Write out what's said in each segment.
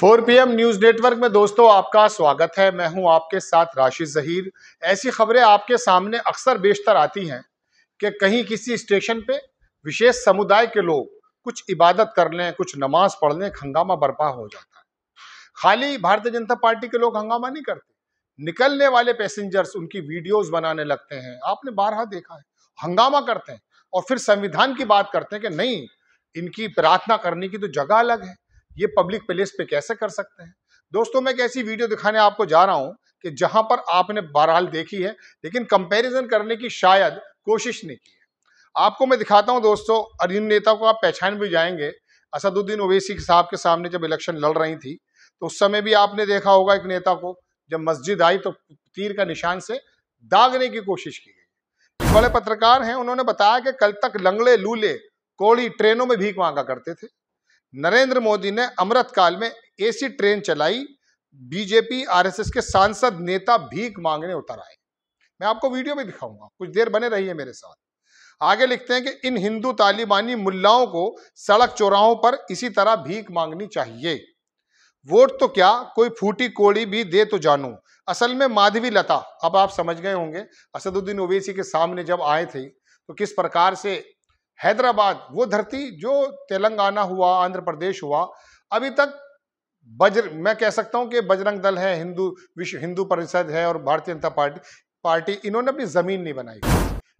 4 PM news network में दोस्तों आपका स्वागत है मैं हूं आपके साथ राशि जहीर ऐसी खबरें आपके सामने अक्सर बेशतर आती हैं कि कहीं किसी स्टेशन पे विशेष समुदाय के लोग कुछ इबादत कर लें कुछ नमाज पढ़ लें हंगामा बर्पा हो जाता है खाली भारतीय जनता पार्टी के लोग हंगामा नहीं करते निकलने वाले पैसेंजर्स उनकी वीडियोज बनाने लगते हैं आपने बारहा देखा है हंगामा करते हैं और फिर संविधान की बात करते हैं कि नहीं इनकी प्रार्थना करने की तो जगह अलग है ये पब्लिक प्लेस पे कैसे कर सकते हैं दोस्तों मैं एक ऐसी वीडियो दिखाने आपको जा रहा हूं कि जहां पर आपने बहरहाल देखी है लेकिन कंपैरिजन करने की शायद कोशिश नहीं की है आपको मैं दिखाता हूं दोस्तों और इन को आप पहचान भी जाएंगे असदुद्दीन ओवैसी साहब के सामने जब इलेक्शन लड़ रही थी तो उस समय भी आपने देखा होगा एक नेता को जब मस्जिद आई तो तीर का निशान से दागने की कोशिश की गई बड़े पत्रकार हैं उन्होंने बताया कि कल तक लंगड़े लूले कोड़ी ट्रेनों में भीख मांगा करते थे नरेंद्र मोदी ने अमृत काल में ऐसी ट्रेन चलाई बीजेपी आरएसएस के सांसद नेता भीख मांगने उतर आए मैं आपको वीडियो भी दिखाऊंगा कुछ देर बने रहिए मेरे साथ आगे लिखते हैं कि इन हिंदू तालिबानी मुल्लाओं को सड़क चौराहों पर इसी तरह भीख मांगनी चाहिए वोट तो क्या कोई फूटी कोड़ी भी दे तो जानू असल में माधवी लता अब आप समझ गए होंगे असदुद्दीन ओवैसी के सामने जब आए थे तो किस प्रकार से हैदराबाद वो धरती जो तेलंगाना हुआ आंध्र प्रदेश हुआ अभी तक बजर मैं कह सकता हूँ कि बजरंग दल है हिंदू विश्व हिंदू परिषद है और भारतीय जनता पार्टी पार्टी इन्होंने अपनी ज़मीन नहीं बनाई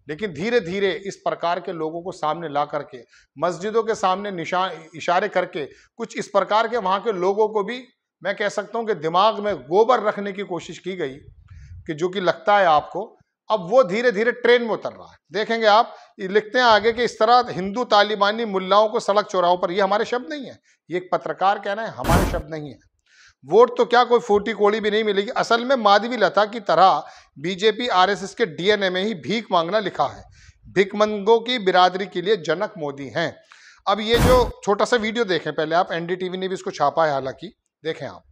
लेकिन धीरे धीरे इस प्रकार के लोगों को सामने ला करके मस्जिदों के सामने निशान इशारे करके कुछ इस प्रकार के वहाँ के लोगों को भी मैं कह सकता हूँ कि दिमाग में गोबर रखने की कोशिश की गई कि जो कि लगता है आपको अब वो धीरे धीरे ट्रेन में उतर रहा है देखेंगे आप लिखते हैं आगे कि इस तरह हिंदू तालिबानी मुल्लाओं को सड़क चौराहों पर ये हमारे शब्द नहीं है ये एक पत्रकार कहना है हमारे शब्द नहीं है वोट तो क्या कोई फूटी कोड़ी भी नहीं मिलेगी असल में माधवी लता की तरह बीजेपी आर के डी में ही भीख मांगना लिखा है भिकमंगों की बिरादरी के लिए जनक मोदी हैं अब ये जो छोटा सा वीडियो देखें पहले आप एनडीटीवी ने भी इसको छापा है हालांकि देखें आप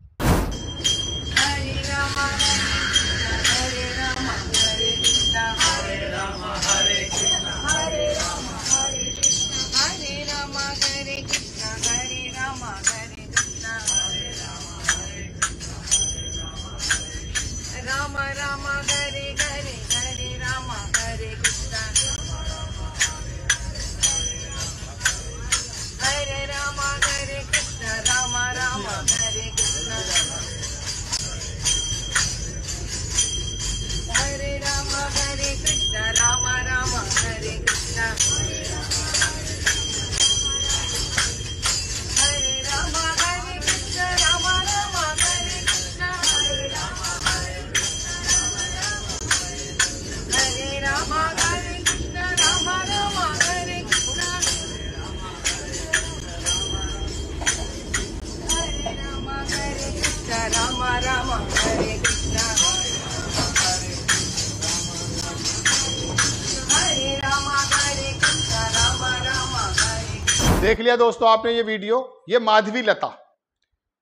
देख लिया दोस्तों आपने ये वीडियो ये माधवी लता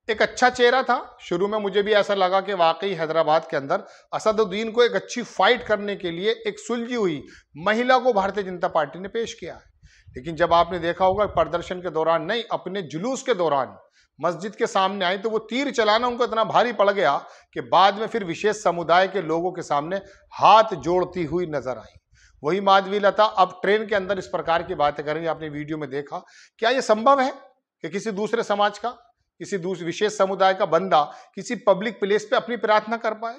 एक अच्छा चेहरा था शुरू में मुझे भी ऐसा लगा कि वाकई हैदराबाद के अंदर असदुद्दीन को एक अच्छी फाइट करने के लिए एक सुलझी हुई महिला को भारतीय जनता पार्टी ने पेश किया है लेकिन जब आपने देखा होगा प्रदर्शन के दौरान नहीं अपने जुलूस के दौरान मस्जिद के सामने आई तो वो तीर चलाना उनको इतना भारी पड़ गया कि बाद में फिर विशेष समुदाय के लोगों के सामने हाथ जोड़ती हुई नजर आई वही माधवी लता अब ट्रेन के अंदर इस प्रकार की बातें करेंगे आपने वीडियो में देखा क्या ये संभव है कि किसी दूसरे समाज का किसी दूसरे विशेष समुदाय का बंदा किसी पब्लिक प्लेस पे अपनी प्रार्थना कर पाए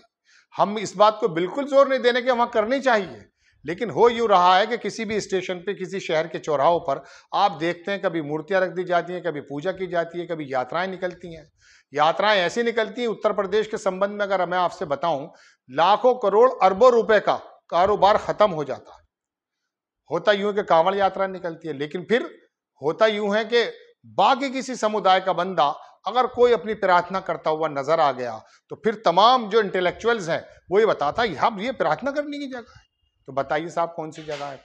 हम इस बात को बिल्कुल जोर नहीं देने के वहां करनी चाहिए लेकिन हो यू रहा है कि किसी भी स्टेशन पे किसी शहर के चौराहों पर आप देखते हैं कभी मूर्तियां रख दी जाती हैं कभी पूजा की जाती है कभी यात्राएं निकलती हैं यात्राएं ऐसी निकलती हैं उत्तर प्रदेश के संबंध में अगर मैं आपसे बताऊं लाखों करोड़ अरबों रुपए का कारोबार खत्म हो जाता है होता यूं है कि कांवड़ यात्रा निकलती है लेकिन फिर होता यूं है कि बाकी किसी समुदाय का बंदा अगर कोई अपनी प्रार्थना करता हुआ नजर आ गया तो फिर तमाम जो इंटेलेक्चुअल्स हैं वो ये बताता है हम ये प्रार्थना करने की जगह है तो बताइए साहब कौन सी जगह है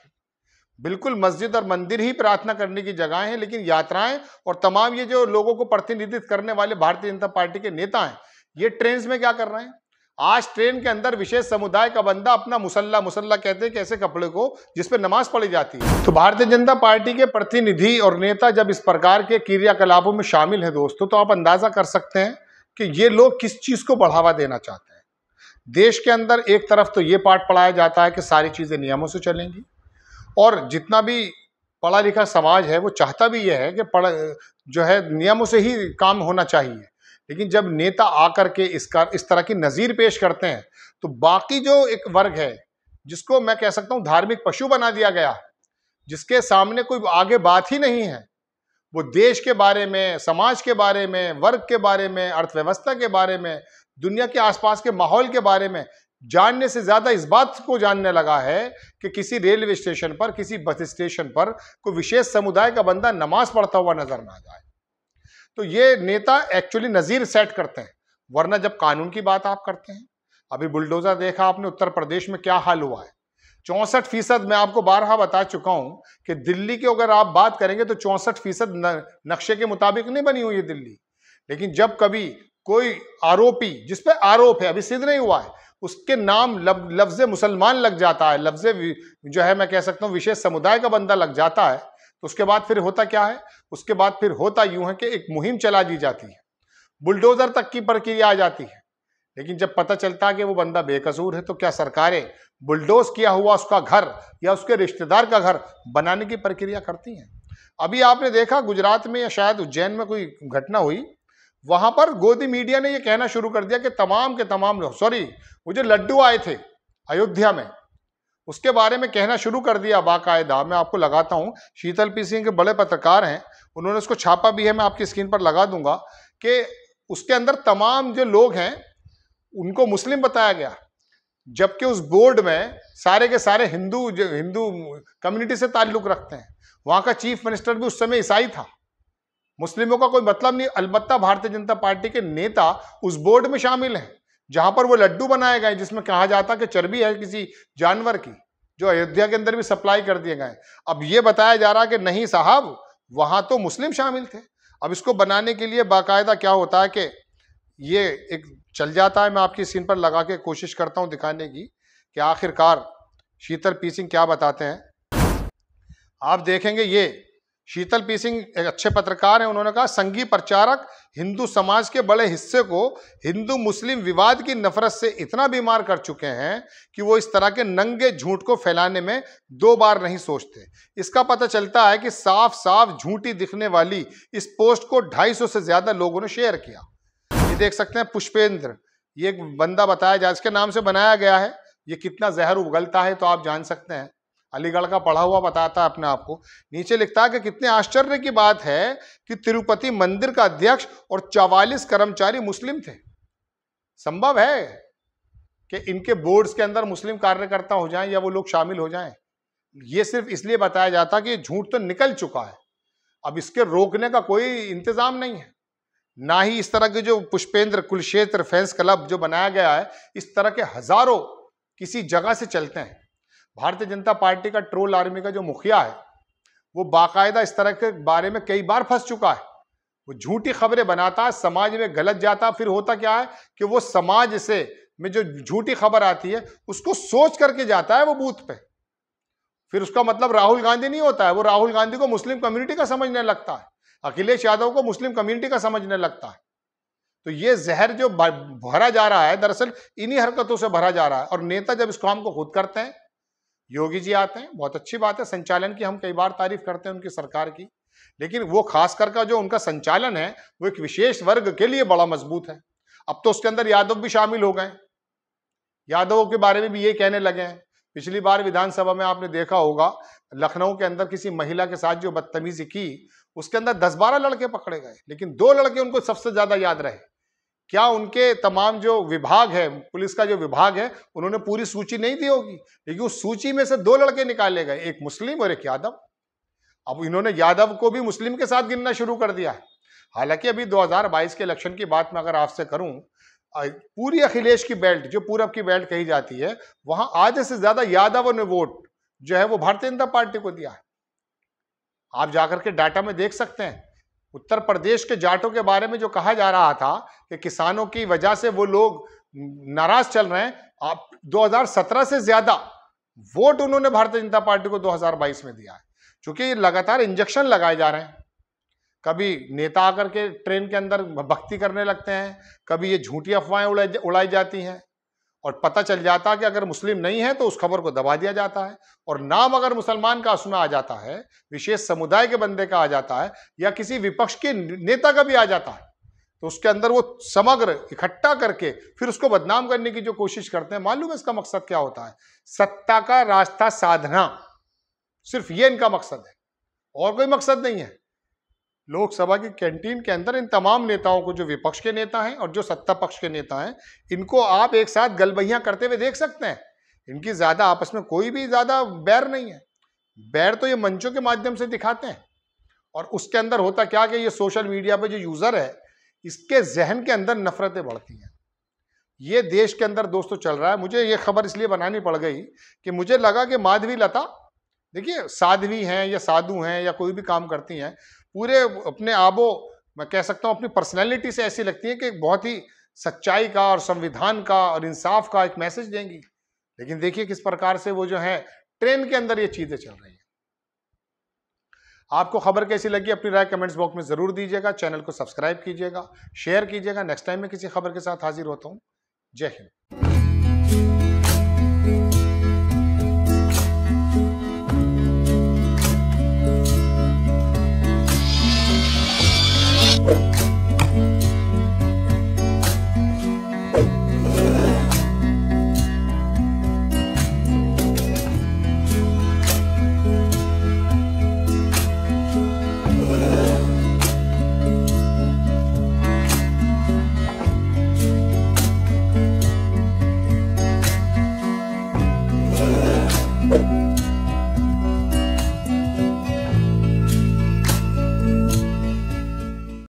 बिल्कुल मस्जिद और मंदिर ही प्रार्थना करने की जगह है लेकिन यात्राएं और तमाम ये जो लोगों को प्रतिनिधित्व करने वाले भारतीय जनता पार्टी के नेता हैं ये ट्रेन में क्या कर रहे हैं आज ट्रेन के अंदर विशेष समुदाय का बंदा अपना मुसल्ला मुसल्ला कहते हैं कैसे कपड़े को जिसपे नमाज पढ़ी जाती है तो भारतीय जनता पार्टी के प्रतिनिधि और नेता जब इस प्रकार के क्रियाकलापों में शामिल है दोस्तों तो, तो आप अंदाजा कर सकते हैं कि ये लोग किस चीज को बढ़ावा देना चाहते हैं देश के अंदर एक तरफ तो ये पाठ पढ़ाया जाता है कि सारी चीजें नियमों से चलेंगी और जितना भी पढ़ा लिखा समाज है वो चाहता भी यह है कि पढ़ जो है नियमों से ही काम होना चाहिए लेकिन जब नेता आकर के इसका इस तरह की नज़ीर पेश करते हैं तो बाकी जो एक वर्ग है जिसको मैं कह सकता हूँ धार्मिक पशु बना दिया गया जिसके सामने कोई आगे बात ही नहीं है वो देश के बारे में समाज के बारे में वर्ग के बारे में अर्थव्यवस्था के बारे में दुनिया के आसपास के माहौल के बारे में जानने से ज़्यादा इस बात को जानने लगा है कि किसी रेलवे स्टेशन पर किसी बस स्टेशन पर कोई विशेष समुदाय का बंदा नमाज पढ़ता हुआ नजर ना जाए तो ये नेता एक्चुअली नज़ीर सेट करते हैं वरना जब कानून की बात आप करते हैं अभी बुलडोज़र देखा आपने उत्तर प्रदेश में क्या हाल हुआ है चौंसठ फीसद मैं आपको बारहा बता चुका हूं कि दिल्ली की अगर आप बात करेंगे तो चौंसठ फीसद नक्शे के मुताबिक नहीं बनी हुई है दिल्ली लेकिन जब कभी कोई आरोपी जिस पे आरोप है अभी सिद्ध नहीं हुआ है उसके नाम लफ्ज मुसलमान लग जाता है लफ्ज जो है मैं कह सकता हूँ विशेष समुदाय का बंदा लग जाता है तो उसके बाद फिर होता क्या है उसके बाद फिर होता यूं है कि एक मुहिम चला दी जाती है बुलडोजर तक की प्रक्रिया आ जाती है लेकिन जब पता चलता है कि वो बंदा बेकसूर है तो क्या सरकारें बुलडोज किया हुआ उसका घर या उसके रिश्तेदार का घर बनाने की प्रक्रिया करती हैं अभी आपने देखा गुजरात में या शायद उज्जैन में कोई घटना हुई वहां पर गोदी मीडिया ने यह कहना शुरू कर दिया कि तमाम के तमाम लोग सॉरी वो जो लड्डू आए थे अयोध्या में उसके बारे में कहना शुरू कर दिया बाकायदा मैं आपको लगाता हूँ शीतल पी सिंह के बड़े पत्रकार हैं उन्होंने उसको छापा भी है मैं आपकी स्क्रीन पर लगा दूंगा कि उसके अंदर तमाम जो लोग हैं उनको मुस्लिम बताया गया जबकि उस बोर्ड में सारे के सारे हिंदू हिंदू कम्युनिटी से ताल्लुक़ रखते हैं वहाँ का चीफ मिनिस्टर भी उस समय ईसाई था मुस्लिमों का कोई मतलब नहीं अलबत्ता भारतीय जनता पार्टी के नेता उस बोर्ड में शामिल हैं जहां पर वो लड्डू बनाए गए जिसमें कहा जाता कि चर्बी है किसी जानवर की जो अयोध्या के अंदर भी सप्लाई कर दिए गए अब ये बताया जा रहा कि नहीं साहब वहां तो मुस्लिम शामिल थे अब इसको बनाने के लिए बाकायदा क्या होता है कि ये एक चल जाता है मैं आपकी सीन पर लगा के कोशिश करता हूँ दिखाने की कि आखिरकार शीतल पी सिंह क्या बताते हैं आप देखेंगे ये शीतल पी सिंह एक अच्छे पत्रकार हैं उन्होंने कहा संघी प्रचारक हिंदू समाज के बड़े हिस्से को हिंदू मुस्लिम विवाद की नफरत से इतना बीमार कर चुके हैं कि वो इस तरह के नंगे झूठ को फैलाने में दो बार नहीं सोचते इसका पता चलता है कि साफ साफ झूठी दिखने वाली इस पोस्ट को 250 से ज़्यादा लोगों ने शेयर किया ये देख सकते हैं पुष्पेंद्र ये एक बंदा बताया जा इसके नाम से बनाया गया है ये कितना जहर उगलता है तो आप जान सकते हैं अलीगढ़ का पढ़ा हुआ बताता है अपने आप को नीचे लिखता है कि कितने आश्चर्य की बात है कि तिरुपति मंदिर का अध्यक्ष और चवालीस कर्मचारी मुस्लिम थे संभव है कि इनके बोर्ड्स के अंदर मुस्लिम कार्यकर्ता हो जाएं या वो लोग शामिल हो जाएं ये सिर्फ इसलिए बताया जाता कि झूठ तो निकल चुका है अब इसके रोकने का कोई इंतजाम नहीं है ना ही इस तरह के जो पुष्पेंद्र कुलक्षेत्र फैंस क्लब जो बनाया गया है इस तरह के हजारों किसी जगह से चलते हैं भारतीय जनता पार्टी का ट्रोल आर्मी का जो मुखिया है वो बाकायदा इस तरह के बारे में कई बार फंस चुका है वो झूठी खबरें बनाता है समाज में गलत जाता फिर होता क्या है कि वो समाज से में जो झूठी खबर आती है उसको सोच करके जाता है वो बूथ पे फिर उसका मतलब राहुल गांधी नहीं होता है वो राहुल गांधी को मुस्लिम कम्युनिटी का समझने लगता है अखिलेश यादव को मुस्लिम कम्युनिटी का समझने लगता है तो ये जहर जो भरा जा रहा है दरअसल इन्हीं हरकतों से भरा जा रहा है और नेता जब इसको हमको खुद करते हैं योगी जी आते हैं बहुत अच्छी बात है संचालन की हम कई बार तारीफ करते हैं उनकी सरकार की लेकिन वो खास कर का जो उनका संचालन है वो एक विशेष वर्ग के लिए बड़ा मजबूत है अब तो उसके अंदर यादव भी शामिल हो गए यादवों के बारे में भी ये कहने लगे हैं पिछली बार विधानसभा में आपने देखा होगा लखनऊ के अंदर किसी महिला के साथ जो बदतमीजी की उसके अंदर दस बारह लड़के पकड़े गए लेकिन दो लड़के उनको सबसे ज्यादा याद रहे क्या उनके तमाम जो विभाग है पुलिस का जो विभाग है उन्होंने पूरी सूची नहीं दी होगी लेकिन उस सूची में से दो लड़के निकाले गए एक मुस्लिम और एक यादव अब इन्होंने यादव को भी मुस्लिम के साथ गिनना शुरू कर दिया है हालांकि अभी 2022 के इलेक्शन की बात मैं अगर आपसे करूं पूरी अखिलेश की बेल्ट जो पूरब की बेल्ट कही जाती है वहां आधे से ज्यादा यादव ने वोट जो है वो भारतीय जनता पार्टी को दिया है आप जाकर के डाटा में देख सकते हैं उत्तर प्रदेश के जाटों के बारे में जो कहा जा रहा था कि किसानों की वजह से वो लोग नाराज चल रहे हैं आप 2017 से ज्यादा वोट उन्होंने भारतीय जनता पार्टी को 2022 में दिया है क्योंकि लगातार इंजेक्शन लगाए जा रहे हैं कभी नेता आकर के ट्रेन के अंदर भक्ति करने लगते हैं कभी ये झूठी अफवाहें उड़ाई उड़ाई जाती हैं और पता चल जाता कि अगर मुस्लिम नहीं है तो उस खबर को दबा दिया जाता है और नाम अगर मुसलमान का सुना आ जाता है विशेष समुदाय के बंदे का आ जाता है या किसी विपक्ष के नेता का भी आ जाता है तो उसके अंदर वो समग्र इकट्ठा करके फिर उसको बदनाम करने की जो कोशिश करते हैं मालूम है इसका मकसद क्या होता है सत्ता का रास्ता साधना सिर्फ ये इनका मकसद है और कोई मकसद नहीं है लोकसभा की कैंटीन के अंदर इन तमाम नेताओं को जो विपक्ष के नेता हैं और जो सत्ता पक्ष के नेता हैं इनको आप एक साथ गलबहियाँ करते हुए देख सकते हैं इनकी ज़्यादा आपस में कोई भी ज़्यादा बैर नहीं है बैर तो ये मंचों के माध्यम से दिखाते हैं और उसके अंदर होता क्या कि ये सोशल मीडिया पर जो यूज़र है इसके जहन के अंदर नफरतें बढ़ती हैं ये देश के अंदर दोस्तों चल रहा है मुझे ये खबर इसलिए बनानी पड़ गई कि मुझे लगा कि माधवी लता देखिए साध्वी हैं या साधु हैं या कोई भी काम करती हैं पूरे अपने आबो मैं कह सकता हूँ अपनी पर्सनैलिटी से ऐसी लगती है कि बहुत ही सच्चाई का और संविधान का और इंसाफ का एक मैसेज देंगी लेकिन देखिए किस प्रकार से वो जो है ट्रेन के अंदर ये चीज़ें चल रही हैं आपको खबर कैसी लगी अपनी राय कमेंट्स बॉक्स में ज़रूर दीजिएगा चैनल को सब्सक्राइब कीजिएगा शेयर कीजिएगा नेक्स्ट टाइम में किसी खबर के साथ हाजिर होता हूँ जय हिंद